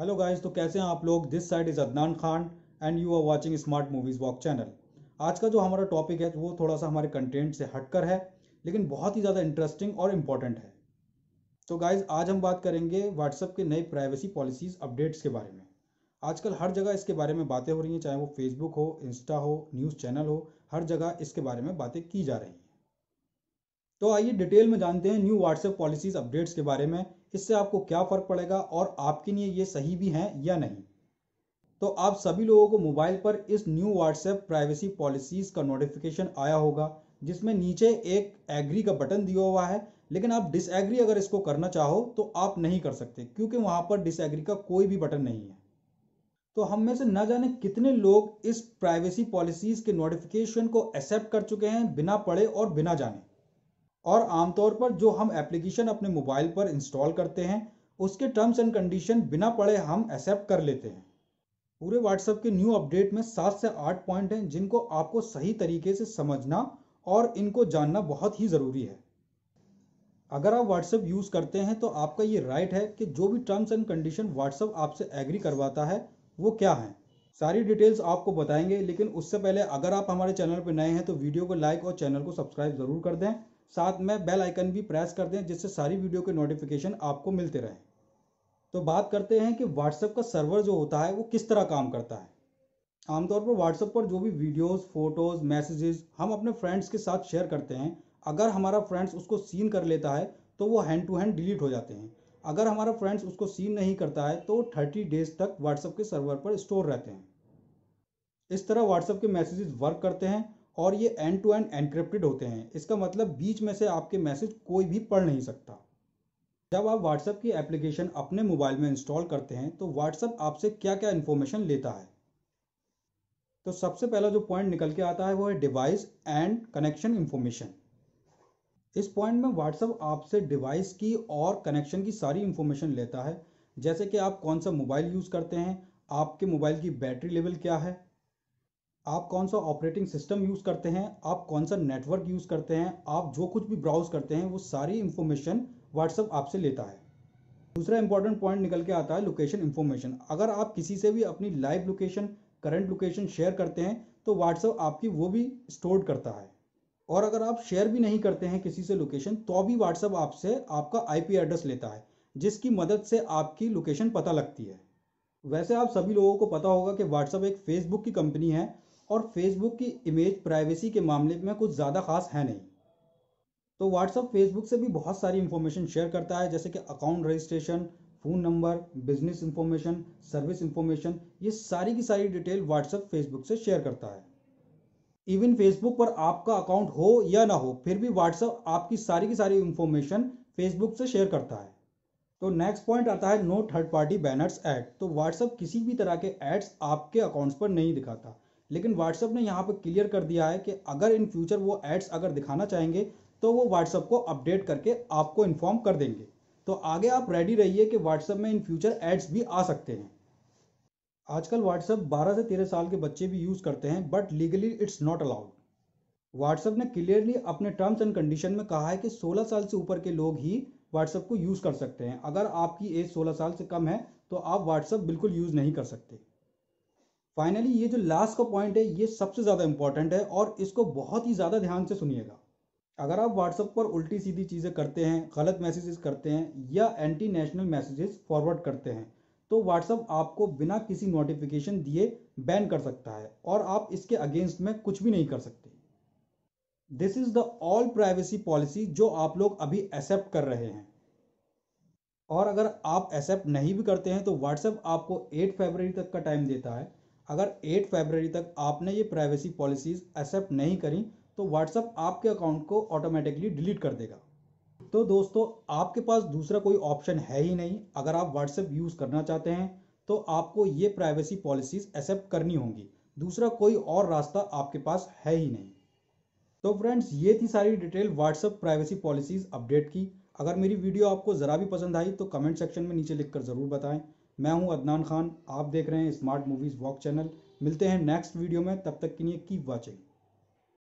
hello guys तो कैसे हैं आप लोग this side is Adnan Khan and you are watching smart movies walk channel आज का जो हमारा टॉपिक है वो थोड़ा सा हमारे कंटेंट से हटकर है लेकिन बहुत ही ज़्यादा इंटरेस्टिंग और इम्पॉर्टेंट है तो गाइज आज हम बात करेंगे व्हाट्सअप के नए प्राइवेसी पॉलिसीज़ अपडेट्स के बारे में आजकल हर जगह इसके बारे में बातें हो रही हैं चाहे वो फेसबुक हो इंस्टा हो न्यूज़ चैनल हो हर जगह इसके बारे में बातें की जा रही हैं तो आइए डिटेल में जानते हैं न्यू व्हाट्सएप पॉलिसीज अपडेट्स के बारे में इससे आपको क्या फ़र्क पड़ेगा और आपके लिए ये सही भी है या नहीं तो आप सभी लोगों को मोबाइल पर इस न्यू व्हाट्सएप प्राइवेसी पॉलिसीज़ का नोटिफिकेशन आया होगा जिसमें नीचे एक एग्री का बटन दिया हुआ है लेकिन आप डिसएग्री अगर इसको करना चाहो तो आप नहीं कर सकते क्योंकि वहां पर डिसएग्री का कोई भी बटन नहीं है तो हम में से न जाने कितने लोग इस प्राइवेसी पॉलिसीज़ के नोटिफिकेशन को एक्सेप्ट कर चुके हैं बिना पढ़े और बिना जाने और आमतौर पर जो हम एप्लीकेशन अपने मोबाइल पर इंस्टॉल करते हैं उसके टर्म्स एंड कंडीशन बिना पढ़े हम एक्सेप्ट कर लेते हैं पूरे व्हाट्सएप के न्यू अपडेट में सात से आठ पॉइंट हैं जिनको आपको सही तरीके से समझना और इनको जानना बहुत ही ज़रूरी है अगर आप व्हाट्सएप यूज़ करते हैं तो आपका ये राइट है कि जो भी टर्म्स एंड कंडीशन व्हाट्सएप आपसे एग्री करवाता है वो क्या है सारी डिटेल्स आपको बताएंगे लेकिन उससे पहले अगर आप हमारे चैनल पर नए हैं तो वीडियो को लाइक और चैनल को सब्सक्राइब ज़रूर कर दें साथ में बेल आइकन भी प्रेस कर दें जिससे सारी वीडियो के नोटिफिकेशन आपको मिलते रहें तो बात करते हैं कि व्हाट्सएप का सर्वर जो होता है वो किस तरह काम करता है आमतौर पर व्हाट्सएप पर जो भी वीडियोस, फोटोज़ मैसेजेस हम अपने फ्रेंड्स के साथ शेयर करते हैं अगर हमारा फ्रेंड्स उसको सीन कर लेता है तो वो हैंड टू हैंड डिलीट हो जाते हैं अगर हमारा फ्रेंड्स उसको सीन नहीं करता है तो थर्टी डेज तक व्हाट्सएप के सर्वर पर स्टोर रहते हैं इस तरह व्हाट्सएप के मैसेजेस वर्क करते हैं और ये एंड टू एंड एनक्रिप्टेड होते हैं इसका मतलब बीच में से आपके मैसेज कोई भी पढ़ नहीं सकता जब आप व्हाट्सएप की एप्लीकेशन अपने मोबाइल में इंस्टॉल करते हैं तो व्हाट्सएप आपसे क्या क्या इन्फॉर्मेशन लेता है तो सबसे पहला जो पॉइंट निकल के आता है वो है डिवाइस एंड कनेक्शन इन्फॉर्मेशन इस पॉइंट में व्हाट्सएप आपसे डिवाइस की और कनेक्शन की सारी इन्फॉर्मेशन लेता है जैसे कि आप कौन सा मोबाइल यूज़ करते हैं आपके मोबाइल की बैटरी लेवल क्या है आप कौन सा ऑपरेटिंग सिस्टम यूज़ करते हैं आप कौन सा नेटवर्क यूज़ करते हैं आप जो कुछ भी ब्राउज़ करते हैं वो सारी इन्फॉर्मेशन व्हाट्सअप आपसे लेता है दूसरा इंपॉर्टेंट पॉइंट निकल के आता है लोकेशन इन्फॉर्मेशन अगर आप किसी से भी अपनी live location current location share करते हैं तो व्हाट्सअप आपकी वो भी स्टोर करता है और अगर आप शेयर भी नहीं करते हैं किसी से लोकेशन तो भी व्हाट्सअप आपसे आपका आईपी एड्रेस लेता है जिसकी मदद से आपकी लोकेशन पता लगती है वैसे आप सभी लोगों को पता होगा कि व्हाट्सअप एक फेसबुक की कंपनी है और फेसबुक की इमेज प्राइवेसी के मामले में कुछ ज़्यादा खास है नहीं तो व्हाट्सअप फेसबुक से भी बहुत सारी इन्फॉर्मेशन शेयर करता है जैसे कि account registration phone number business information service information ये सारी की सारी डिटेल व्हाट्सअप फेसबुक से शेयर करता है इवन फेसबुक पर आपका अकाउंट हो या ना हो फिर भी व्हाट्सअप आपकी सारी की सारी इन्फॉर्मेशन फेसबुक से शेयर करता है तो नेक्स्ट पॉइंट आता है no third party banners ad तो व्हाट्सअप किसी भी तरह के एड्स आपके अकाउंट्स पर नहीं दिखाता लेकिन व्हाट्सअप ने यहाँ पर क्लियर कर दिया है कि अगर इन फ्यूचर वो एड्स अगर दिखाना चाहेंगे तो वो व्हाट्सअप को अपडेट करके आपको इन्फॉर्म कर देंगे तो आगे आप रेडी रहिए कि व्हाट्सअप में इन फ्यूचर एड्स भी आ सकते हैं आजकल व्हाट्सअप 12 से 13 साल के बच्चे भी यूज़ करते हैं but legally it's not allowed WhatsApp ने क्लियरली अपने टर्म्स एंड कंडीशन में कहा है कि 16 साल से ऊपर के लोग ही व्हाट्सअप को यूज़ कर सकते हैं अगर आपकी एज 16 साल से कम है तो आप व्हाट्सअप बिल्कुल यूज़ नहीं कर सकते फाइनली ये जो लास्ट का पॉइंट है ये सबसे ज़्यादा इंपॉर्टेंट है और इसको बहुत ही ज़्यादा ध्यान से सुनिएगा अगर आप व्हाट्सएप पर उल्टी सीधी चीज़ें करते हैं गलत मैसेजेस करते हैं या एंटी नेशनल मैसेजेस फॉरवर्ड करते हैं तो व्हाट्सएप आपको बिना किसी नोटिफिकेशन दिए बैन कर सकता है और आप इसके अगेंस्ट में कुछ भी नहीं कर सकते this is the all privacy policy जो आप लोग अभी एक्सेप्ट कर रहे हैं और अगर आप एक्सेप्ट नहीं भी करते हैं तो व्हाट्सएप आपको 8 फरवरी तक का टाइम देता है अगर 8 फरवरी तक आपने ये प्राइवेसी पॉलिसीज़ एक्सेप्ट नहीं करी तो व्हाट्सएप आपके अकाउंट को ऑटोमेटिकली डिलीट कर देगा तो दोस्तों आपके पास दूसरा कोई ऑप्शन है ही नहीं अगर आप व्हाट्सएप यूज़ करना चाहते हैं तो आपको ये प्राइवेसी पॉलिसीज़ एक्सेप्ट करनी होंगी दूसरा कोई और रास्ता आपके पास है ही नहीं तो फ्रेंड्स ये थी सारी detail WhatsApp privacy policies update की अगर मेरी वीडियो आपको ज़रा भी पसंद आई तो कमेंट सेक्शन में नीचे लिखकर ज़रूर बताएं मैं हूं अदनान खान आप देख रहे हैं स्मार्ट मूवीज़ वॉक चैनल मिलते हैं नेक्स्ट वीडियो में तब तक के लिए कीप वॉचिंग